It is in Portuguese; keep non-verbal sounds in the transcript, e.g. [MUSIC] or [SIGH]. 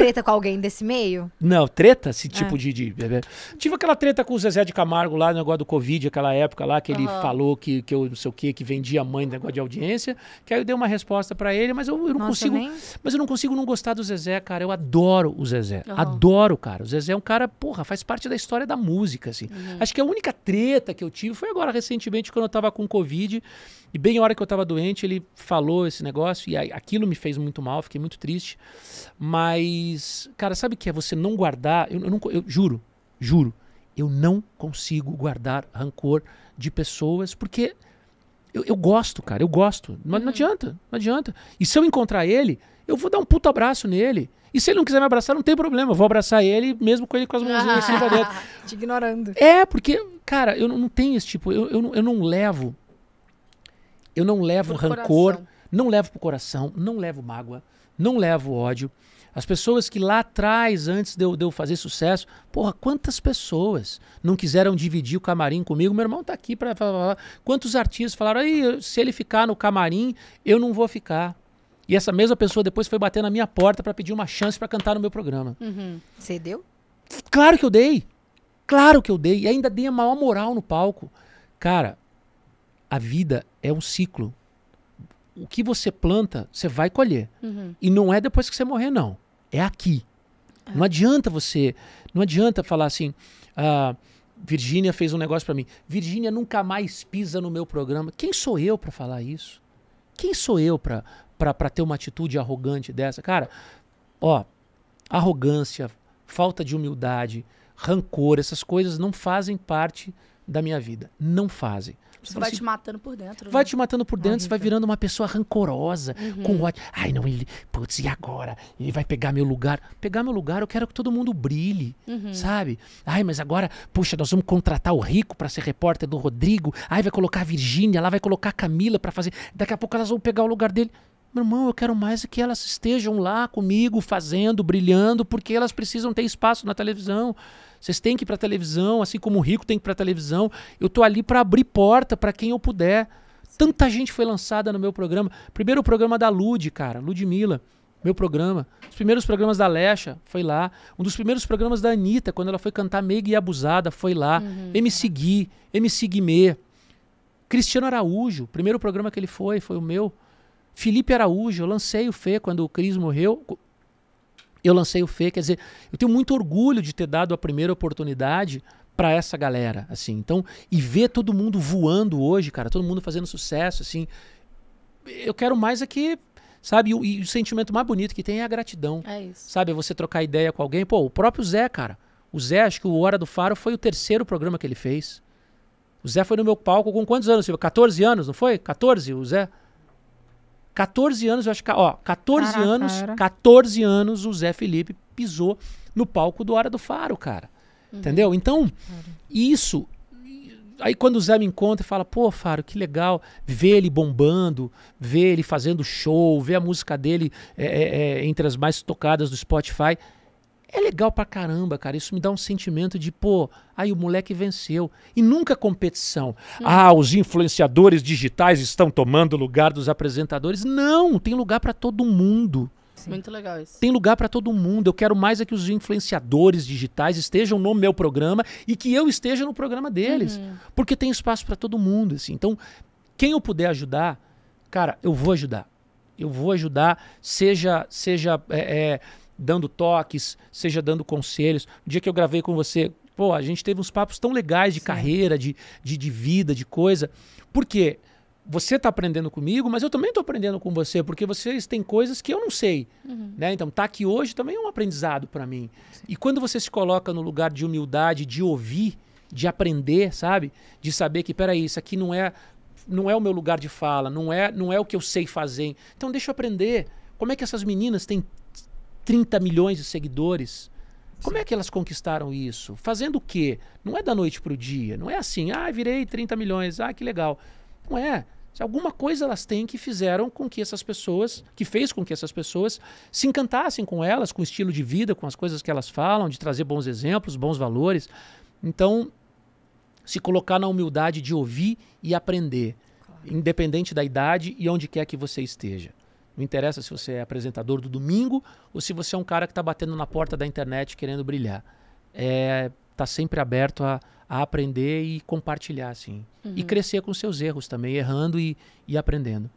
treta com alguém desse meio? Não, treta, esse ah. tipo é. de, de, Tive aquela treta com o Zezé de Camargo lá, no negócio do Covid, aquela época lá, que ele uhum. falou que, que eu não sei o que, que vendia mãe no negócio de audiência, que aí eu dei uma resposta para ele, mas eu, eu não Nossa, consigo. Nem... Mas eu não consigo não gostar do Zezé, cara. Eu adoro o Zezé. Uhum. Adoro, cara. O Zezé é um cara, porra, faz parte da história da música, assim. Uhum. Acho que a única treta que eu tive foi agora recentemente, quando eu tava com Covid e bem a hora que eu estava doente, ele falou esse negócio e aquilo me fez muito mal, fiquei muito triste. Mas, cara, sabe o que é você não guardar? Eu, eu não, eu juro, juro, eu não consigo guardar rancor de pessoas porque eu, eu gosto, cara, eu gosto. Mas não uhum. adianta, não adianta. E se eu encontrar ele, eu vou dar um puto abraço nele. E se ele não quiser me abraçar, não tem problema. Eu vou abraçar ele, mesmo com ele com as mãozinhas assim pra [LAUGHS] dentro. Te ignorando. É, porque, cara, eu não tenho esse tipo. Eu, eu, eu não levo eu não levo pro rancor, coração. não levo pro coração, não levo mágoa, não levo ódio. As pessoas que lá atrás, antes de eu, de eu, fazer sucesso, porra, quantas pessoas não quiseram dividir o camarim comigo? Meu irmão tá aqui para falar. Quantos artistas falaram, Aí, se ele ficar no camarim, eu não vou ficar. E essa mesma pessoa depois foi bater na minha porta para pedir uma chance para cantar no meu programa. Uhum. Você deu? Claro que eu dei. Claro que eu dei. E ainda dei a maior moral no palco. Cara, a vida é um ciclo. O que você planta, você vai colher. Uhum. E não é depois que você morrer, não. É aqui. É. Não adianta você. Não adianta falar assim. Ah, Virgínia fez um negócio para mim. Virgínia nunca mais pisa no meu programa. Quem sou eu para falar isso? Quem sou eu para ter uma atitude arrogante dessa? Cara, ó, arrogância, falta de humildade, rancor, essas coisas não fazem parte da minha vida. Não fazem. Você vai assim, te matando por dentro. Né? Vai te matando por dentro, ah, você vai virando uma pessoa rancorosa, uhum. com ódio. Ai, não, ele. Putz, e agora? Ele vai pegar meu lugar. Pegar meu lugar, eu quero que todo mundo brilhe, uhum. sabe? Ai, mas agora, puxa, nós vamos contratar o Rico para ser repórter do Rodrigo. Ai, vai colocar a Virgínia, lá vai colocar a Camila para fazer. Daqui a pouco elas vão pegar o lugar dele. Meu irmão, eu quero mais é que elas estejam lá comigo, fazendo, brilhando, porque elas precisam ter espaço na televisão. Vocês têm que ir para televisão, assim como o rico tem que ir para televisão. Eu tô ali para abrir porta para quem eu puder. Tanta gente foi lançada no meu programa. Primeiro o programa da Lud, cara, Ludmilla meu programa. Os primeiros programas da Lecha foi lá. Um dos primeiros programas da Anitta, quando ela foi cantar Meiga e Abusada, foi lá. Uhum. MC Gui, MC Guimê. Cristiano Araújo, primeiro programa que ele foi, foi o meu. Felipe Araújo, eu lancei o Fê quando o Cris morreu. Eu lancei o Fê, quer dizer, eu tenho muito orgulho de ter dado a primeira oportunidade para essa galera, assim. Então, e ver todo mundo voando hoje, cara, todo mundo fazendo sucesso, assim. Eu quero mais aqui, é sabe? E, o, sentimento mais bonito que tem é a gratidão. É isso. Sabe, você trocar ideia com alguém. Pô, o próprio Zé, cara. O Zé, acho que o Hora do Faro foi o terceiro programa que ele fez. O Zé foi no meu palco com quantos anos, Silvio? 14 anos, não foi? 14, o Zé? 14 anos, eu acho que. Ó, 14 Caraca, anos, era. 14 anos o Zé Felipe pisou no palco do Hora do Faro, cara. Uhum. Entendeu? Então, isso. Aí quando o Zé me encontra e fala, pô, Faro, que legal ver ele bombando, ver ele fazendo show, ver a música dele é, é, é entre as mais tocadas do Spotify. É legal pra caramba, cara. Isso me dá um sentimento de, pô, aí o moleque venceu. E nunca competição. Hum. Ah, os influenciadores digitais estão tomando o lugar dos apresentadores. Não, tem lugar para todo mundo. Sim. Muito legal isso. Tem lugar para todo mundo. Eu quero mais é que os influenciadores digitais estejam no meu programa e que eu esteja no programa deles, uhum. porque tem espaço para todo mundo, assim. Então, quem eu puder ajudar, cara, eu vou ajudar. Eu vou ajudar, seja seja é, é, dando toques, seja dando conselhos. O dia que eu gravei com você, pô, a gente teve uns papos tão legais de Sim. carreira, de, de, de, vida, de coisa. Por quê? Você está aprendendo comigo, mas eu também estou aprendendo com você, porque vocês têm coisas que eu não sei. Uhum. Né? Então, tá aqui hoje também é um aprendizado para mim. Sim. E quando você se coloca no lugar de humildade, de ouvir, de aprender, sabe? De saber que, peraí, isso aqui não é não é o meu lugar de fala, não é, não é o que eu sei fazer. Então deixa eu aprender. Como é que essas meninas têm 30 milhões de seguidores. Sim. Como é que elas conquistaram isso? Fazendo o quê? Não é da noite para o dia. Não é assim, ah, virei 30 milhões, ah, que legal. Não é. Alguma coisa elas têm que fizeram com que essas pessoas, que fez com que essas pessoas se encantassem com elas, com o estilo de vida, com as coisas que elas falam, de trazer bons exemplos, bons valores. Então, se colocar na humildade de ouvir e aprender, claro. independente da idade e onde quer que você esteja. Não interessa se você é apresentador do domingo ou se você é um cara que está batendo na porta da internet querendo brilhar. É, tá sempre aberto a, a aprender e compartilhar, assim. Uhum. E crescer com seus erros também, errando e, e aprendendo.